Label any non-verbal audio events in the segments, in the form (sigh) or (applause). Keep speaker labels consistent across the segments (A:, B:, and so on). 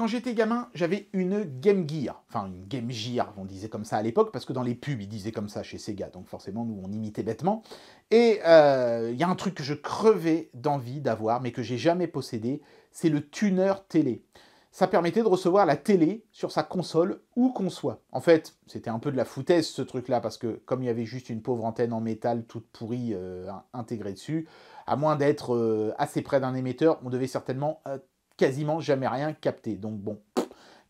A: Quand j'étais gamin, j'avais une Game Gear, enfin une Game Gear, on disait comme ça à l'époque, parce que dans les pubs, ils disaient comme ça chez Sega, donc forcément, nous, on imitait bêtement. Et euh, il y a un truc que je crevais d'envie d'avoir, mais que j'ai jamais possédé, c'est le tuner télé. Ça permettait de recevoir la télé sur sa console, où qu'on soit. En fait, c'était un peu de la foutaise ce truc-là, parce que comme il y avait juste une pauvre antenne en métal toute pourrie euh, intégrée dessus, à moins d'être euh, assez près d'un émetteur, on devait certainement quasiment jamais rien capté. Donc bon,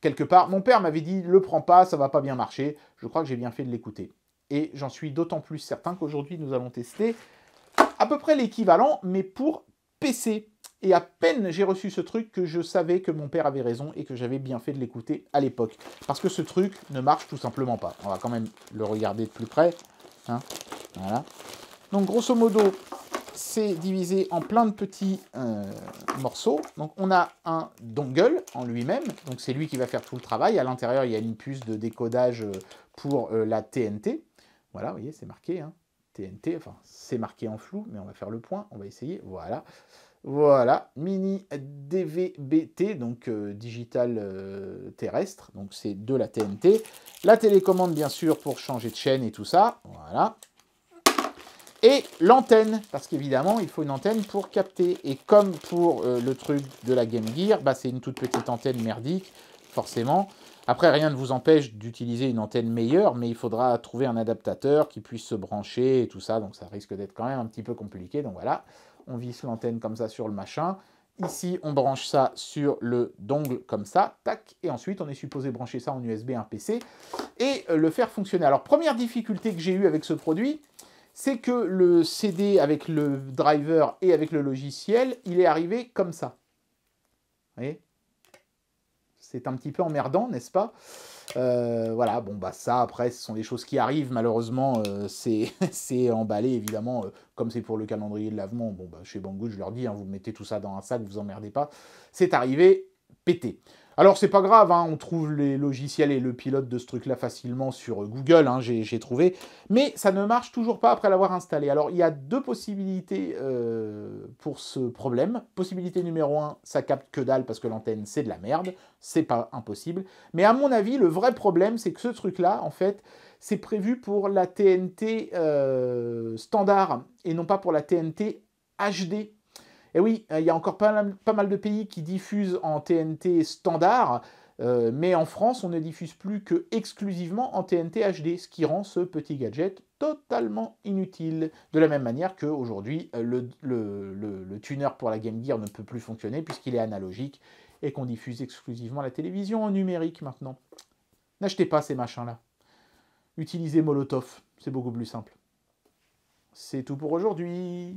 A: quelque part, mon père m'avait dit le prends pas, ça va pas bien marcher. Je crois que j'ai bien fait de l'écouter. Et j'en suis d'autant plus certain qu'aujourd'hui nous allons tester à peu près l'équivalent, mais pour PC. Et à peine j'ai reçu ce truc que je savais que mon père avait raison et que j'avais bien fait de l'écouter à l'époque. Parce que ce truc ne marche tout simplement pas. On va quand même le regarder de plus près. Hein, voilà. Donc grosso modo, c'est divisé en plein de petits euh, morceaux. Donc on a un dongle en lui-même, donc c'est lui qui va faire tout le travail. À l'intérieur, il y a une puce de décodage euh, pour euh, la TNT. Voilà, vous voyez, c'est marqué, hein, TNT, enfin c'est marqué en flou, mais on va faire le point, on va essayer, voilà. Voilà, mini DVBT, donc digital terrestre, donc c'est de la TNT. La télécommande, bien sûr, pour changer de chaîne et tout ça, voilà et l'antenne, parce qu'évidemment, il faut une antenne pour capter. Et comme pour euh, le truc de la Game Gear, bah, c'est une toute petite antenne merdique, forcément. Après, rien ne vous empêche d'utiliser une antenne meilleure, mais il faudra trouver un adaptateur qui puisse se brancher et tout ça, donc ça risque d'être quand même un petit peu compliqué. Donc voilà, on visse l'antenne comme ça sur le machin. Ici, on branche ça sur le dongle comme ça, tac, et ensuite on est supposé brancher ça en USB un PC et euh, le faire fonctionner. Alors, première difficulté que j'ai eue avec ce produit, c'est que le CD avec le driver et avec le logiciel, il est arrivé comme ça. Vous voyez C'est un petit peu emmerdant, n'est-ce pas euh, voilà, bon bah ça après ce sont des choses qui arrivent malheureusement euh, (laughs) c'est emballé évidemment euh, comme c'est pour le calendrier de lavement bon bah, chez Banggood je leur dis hein, vous mettez tout ça dans un sac vous emmerdez pas c'est arrivé pété alors c'est pas grave, hein, on trouve les logiciels et le pilote de ce truc-là facilement sur euh, Google, hein, j'ai trouvé, mais ça ne marche toujours pas après l'avoir installé. Alors il y a deux possibilités euh, pour ce problème. Possibilité numéro 1, ça capte que dalle parce que l'antenne c'est de la merde, c'est pas impossible. Mais à mon avis, le vrai problème c'est que ce truc-là, en fait, c'est prévu pour la TNT euh, standard et non pas pour la TNT HD et oui, euh, il y a encore pas, mal de pays qui diffusent en TNT standard, euh, mais en France, on ne diffuse plus que exclusivement en TNT HD, ce qui rend ce petit gadget totalement inutile. De la même manière qu'aujourd'hui, euh, le, le, le tuner pour la Game Gear ne peut plus fonctionner puisqu'il est analogique et qu'on diffuse exclusivement la télévision en numérique maintenant. N'achetez pas ces machins-là. Utilisez Molotov, c'est beaucoup plus simple. C'est tout pour aujourd'hui.